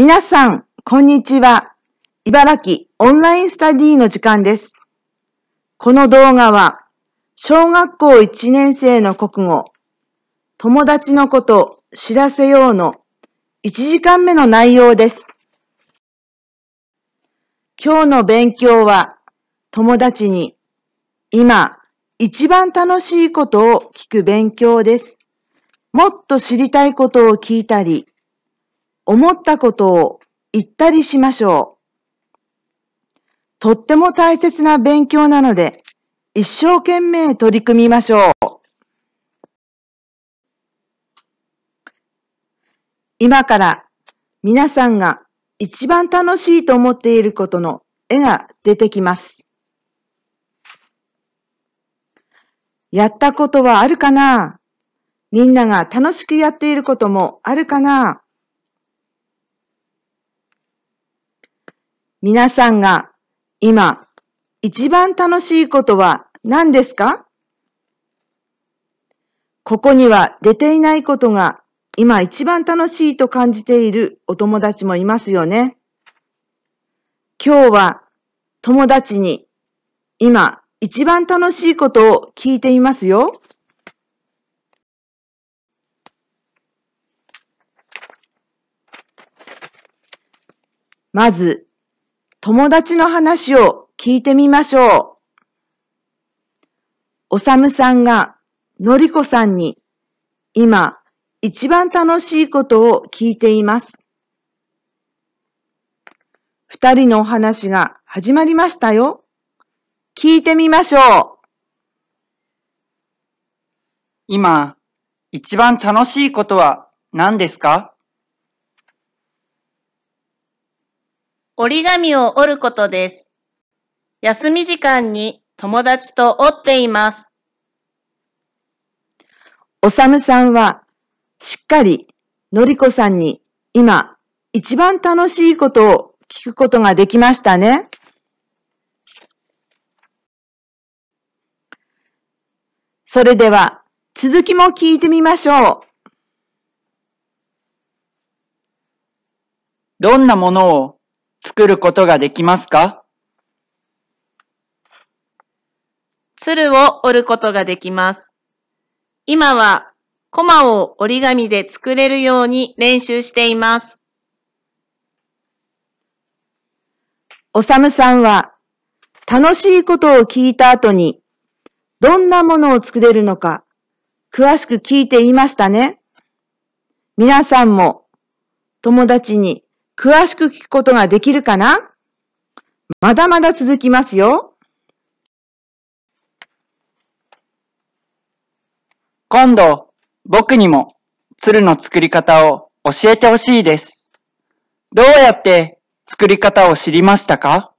皆さん、こんにちは。茨城オンラインスタディの時間です。この動画は、小学校1年生の国語、友達のこと知らせようの1時間目の内容です。今日の勉強は、友達に今一番楽しいことを聞く勉強です。もっと知りたいことを聞いたり、思ったことを言ったりしましょう。とっても大切な勉強なので、一生懸命取り組みましょう。今から皆さんが一番楽しいと思っていることの絵が出てきます。やったことはあるかなみんなが楽しくやっていることもあるかな皆さんが今一番楽しいことは何ですかここには出ていないことが今一番楽しいと感じているお友達もいますよね。今日は友達に今一番楽しいことを聞いていますよ。まず友達の話を聞いてみましょう。おさむさんがのりこさんに今一番楽しいことを聞いています。二人のお話が始まりましたよ。聞いてみましょう。今、一番楽しいことは何ですか折り紙を折ることです。休み時間に友達と折っています。おさむさんは、しっかり、のりこさんに、今、一番楽しいことを聞くことができましたね。それでは、続きも聞いてみましょう。どんなものを作ることができますか鶴を折ることができます。今はコマを折り紙で作れるように練習しています。おさむさんは楽しいことを聞いた後にどんなものを作れるのか詳しく聞いていましたね。皆さんも友達に詳しく聞くことができるかなまだまだ続きますよ。今度、僕にも、鶴の作り方を教えてほしいです。どうやって作り方を知りましたか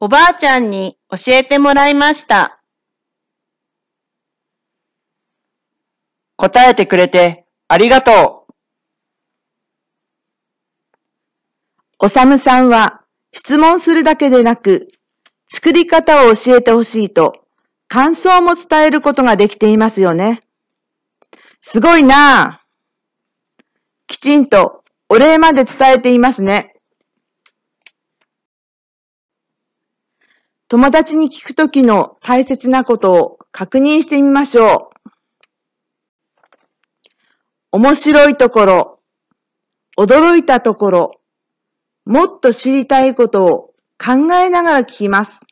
おばあちゃんに教えてもらいました。答えてくれてありがとう。おさむさんは質問するだけでなく、作り方を教えてほしいと、感想も伝えることができていますよね。すごいなあ。きちんとお礼まで伝えていますね。友達に聞くときの大切なことを確認してみましょう。面白いところ、驚いたところ、もっと知りたいことを考えながら聞きます。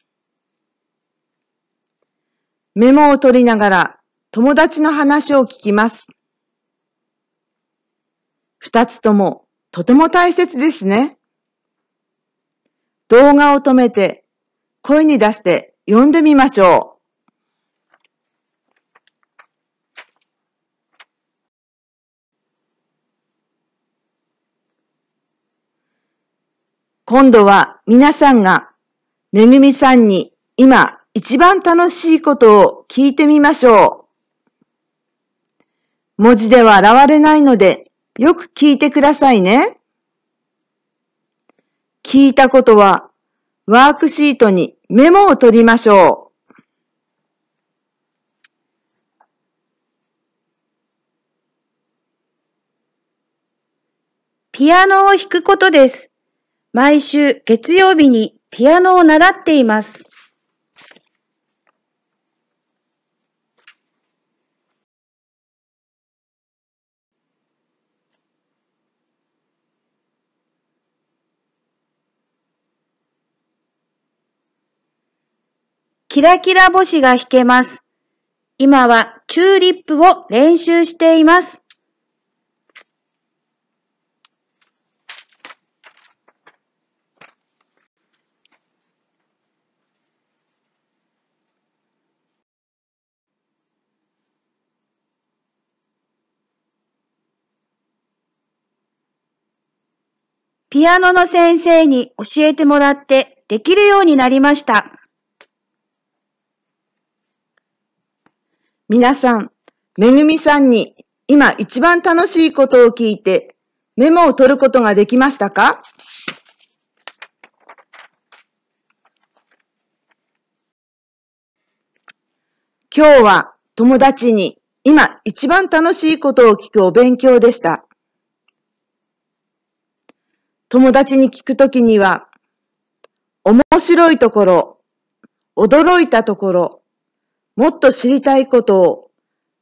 メモを取りながら友達の話を聞きます。二つともとても大切ですね。動画を止めて声に出して読んでみましょう。今度は皆さんが、めぐみさんに今一番楽しいことを聞いてみましょう。文字では現れないので、よく聞いてくださいね。聞いたことは、ワークシートにメモを取りましょう。ピアノを弾くことです。毎週月曜日にピアノを習っています。キラキラ星が弾けます。今はチューリップを練習しています。ピアノの先生に教えてもらってできるようになりました。皆さん、めぐみさんに今一番楽しいことを聞いてメモを取ることができましたか今日は友達に今一番楽しいことを聞くお勉強でした。友達に聞くときには、面白いところ、驚いたところ、もっと知りたいことを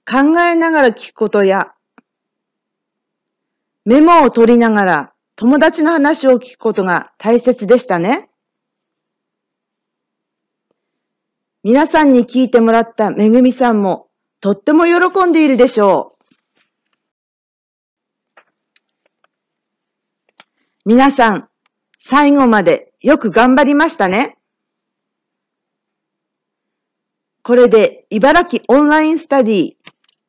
考えながら聞くことや、メモを取りながら友達の話を聞くことが大切でしたね。皆さんに聞いてもらっためぐみさんもとっても喜んでいるでしょう。皆さん、最後までよく頑張りましたね。これで茨城オンラインスタディ、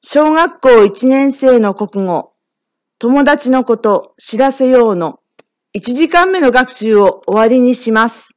小学校1年生の国語、友達のこと知らせようの1時間目の学習を終わりにします。